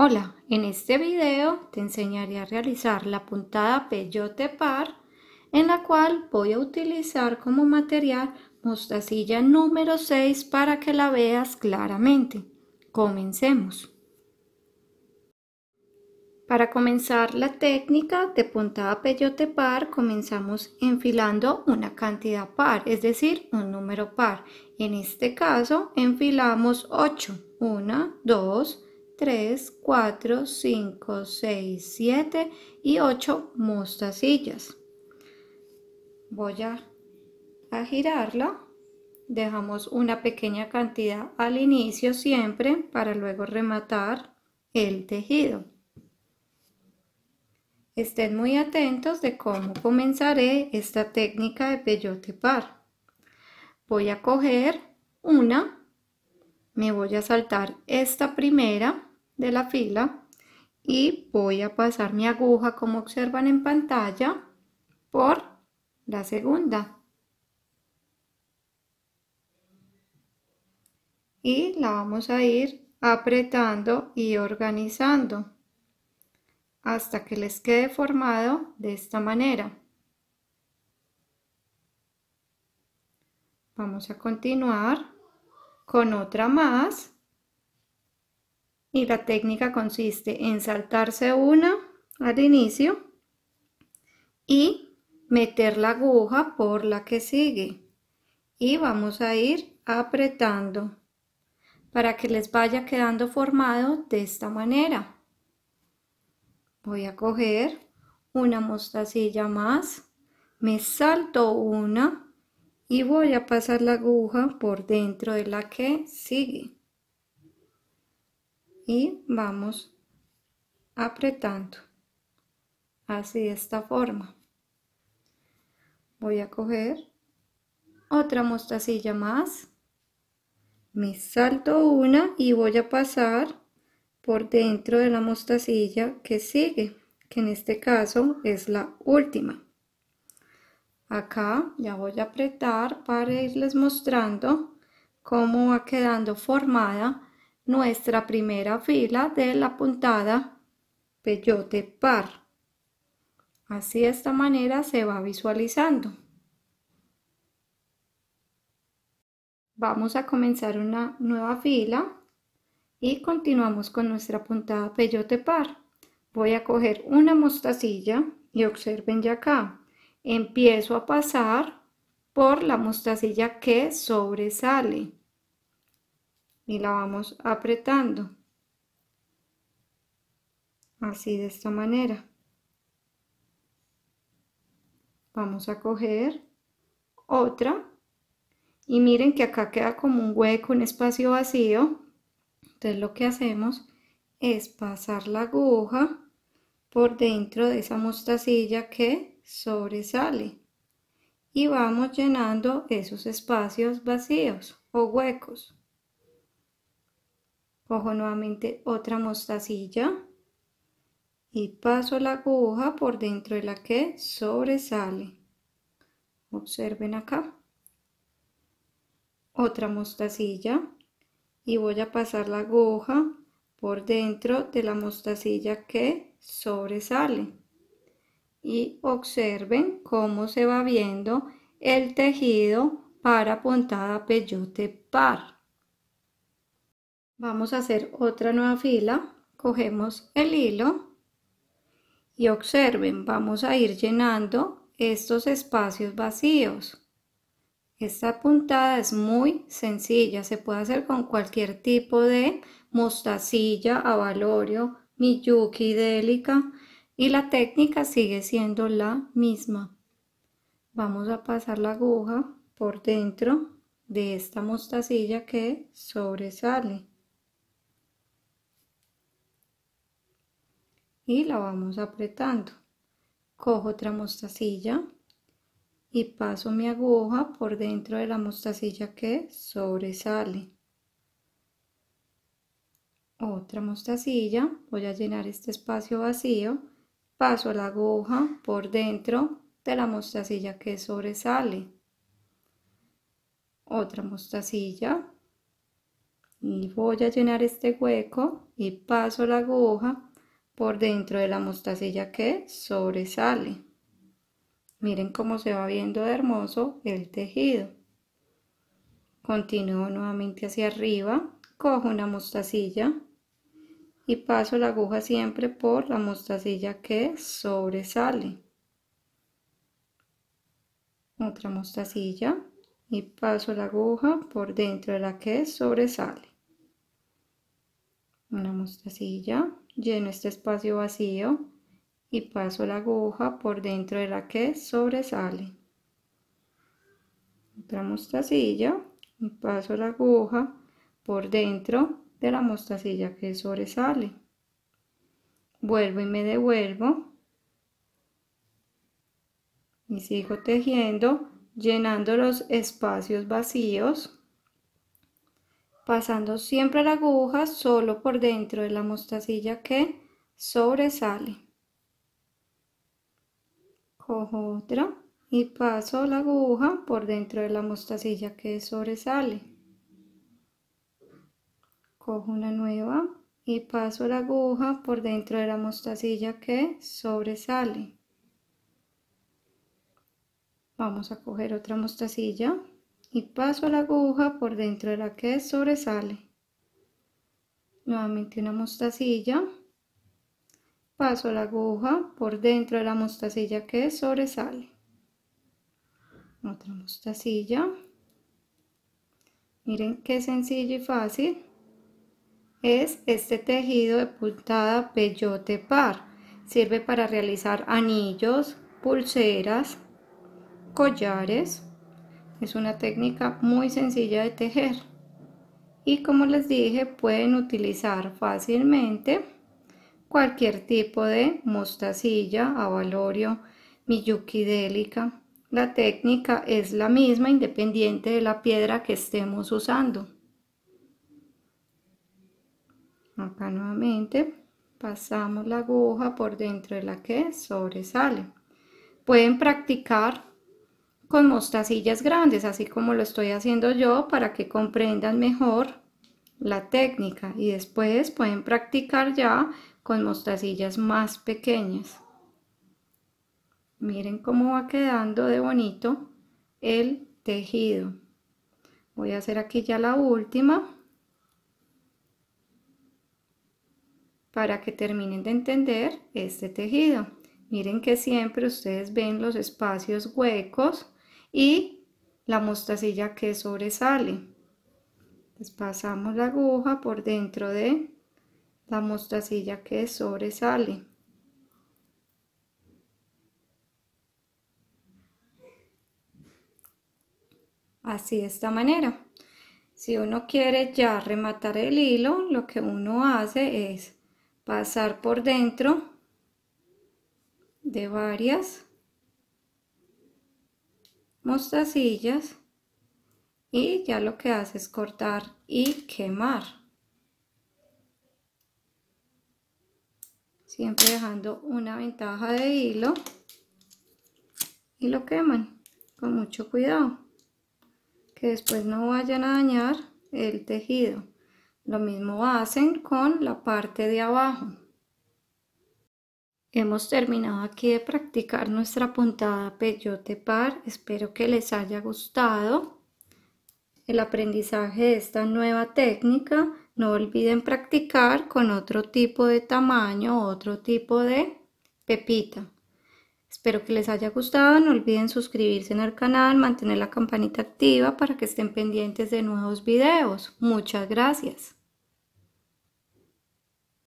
Hola, en este video te enseñaré a realizar la puntada peyote par en la cual voy a utilizar como material mostacilla número 6 para que la veas claramente. Comencemos. Para comenzar la técnica de puntada peyote par comenzamos enfilando una cantidad par, es decir, un número par. En este caso enfilamos 8, 1, 2, 3, 4, 5, 6, 7 y 8 mostacillas. Voy a, girarla. Dejamos una pequeña cantidad al inicio siempre para luego rematar el tejido. Estén muy atentos de cómo comenzaré esta técnica de peyote par. Voy a coger una, me voy a saltar esta primera, de la fila y voy a pasar mi aguja como observan en pantalla por la segunda y la vamos a ir apretando y organizando hasta que les quede formado de esta manera vamos a continuar con otra más y la técnica consiste en saltarse una al inicio y meter la aguja por la que sigue. Y vamos a ir apretando para que les vaya quedando formado de esta manera. Voy a coger una mostacilla más, me salto una y voy a pasar la aguja por dentro de la que sigue y vamos apretando así de esta forma voy a coger otra mostacilla más me salto una y voy a pasar por dentro de la mostacilla que sigue que en este caso es la última acá ya voy a apretar para irles mostrando cómo va quedando formada nuestra primera fila de la puntada peyote par. Así de esta manera se va visualizando. Vamos a comenzar una nueva fila y continuamos con nuestra puntada peyote par. Voy a coger una mostacilla y observen ya acá. Empiezo a pasar por la mostacilla que sobresale y la vamos apretando así de esta manera vamos a coger otra y miren que acá queda como un hueco un espacio vacío entonces lo que hacemos es pasar la aguja por dentro de esa mostacilla que sobresale y vamos llenando esos espacios vacíos o huecos cojo nuevamente otra mostacilla y paso la aguja por dentro de la que sobresale observen acá otra mostacilla y voy a pasar la aguja por dentro de la mostacilla que sobresale y observen cómo se va viendo el tejido para puntada peyote par Vamos a hacer otra nueva fila, cogemos el hilo y observen, vamos a ir llenando estos espacios vacíos. Esta puntada es muy sencilla, se puede hacer con cualquier tipo de mostacilla, avalorio, miyuki, délica y la técnica sigue siendo la misma. Vamos a pasar la aguja por dentro de esta mostacilla que sobresale. y la vamos apretando. Cojo otra mostacilla y paso mi aguja por dentro de la mostacilla que sobresale. Otra mostacilla, voy a llenar este espacio vacío, paso la aguja por dentro de la mostacilla que sobresale. Otra mostacilla y voy a llenar este hueco y paso la aguja por dentro de la mostacilla que sobresale. Miren cómo se va viendo hermoso el tejido. Continúo nuevamente hacia arriba, cojo una mostacilla y paso la aguja siempre por la mostacilla que sobresale. Otra mostacilla y paso la aguja por dentro de la que sobresale una mostacilla, lleno este espacio vacío y paso la aguja por dentro de la que sobresale. Otra mostacilla y paso la aguja por dentro de la mostacilla que sobresale. Vuelvo y me devuelvo y sigo tejiendo llenando los espacios vacíos pasando siempre la aguja solo por dentro de la mostacilla que sobresale. Cojo otra y paso la aguja por dentro de la mostacilla que sobresale. Cojo una nueva y paso la aguja por dentro de la mostacilla que sobresale. Vamos a coger otra mostacilla y paso la aguja por dentro de la que sobresale. Nuevamente una mostacilla. Paso la aguja por dentro de la mostacilla que sobresale. Otra mostacilla. Miren qué sencillo y fácil es este tejido de puntada peyote par. Sirve para realizar anillos, pulseras, collares. Es una técnica muy sencilla de tejer. Y como les dije, pueden utilizar fácilmente cualquier tipo de mostacilla, avalorio, miyuki La técnica es la misma independiente de la piedra que estemos usando. Acá nuevamente pasamos la aguja por dentro de la que sobresale. Pueden practicar con mostacillas grandes, así como lo estoy haciendo yo, para que comprendan mejor la técnica y después pueden practicar ya con mostacillas más pequeñas. Miren cómo va quedando de bonito el tejido. Voy a hacer aquí ya la última para que terminen de entender este tejido. Miren que siempre ustedes ven los espacios huecos y la mostacilla que sobresale. pasamos la aguja por dentro de la mostacilla que sobresale. Así de esta manera. Si uno quiere ya rematar el hilo, lo que uno hace es pasar por dentro de varias mostacillas y ya lo que hace es cortar y quemar. Siempre dejando una ventaja de hilo y lo queman con mucho cuidado que después no vayan a dañar el tejido. Lo mismo hacen con la parte de abajo. Hemos terminado aquí de practicar nuestra puntada peyote par. Espero que les haya gustado el aprendizaje de esta nueva técnica. No olviden practicar con otro tipo de tamaño, otro tipo de pepita. Espero que les haya gustado. No olviden suscribirse en el canal, mantener la campanita activa para que estén pendientes de nuevos videos. Muchas gracias.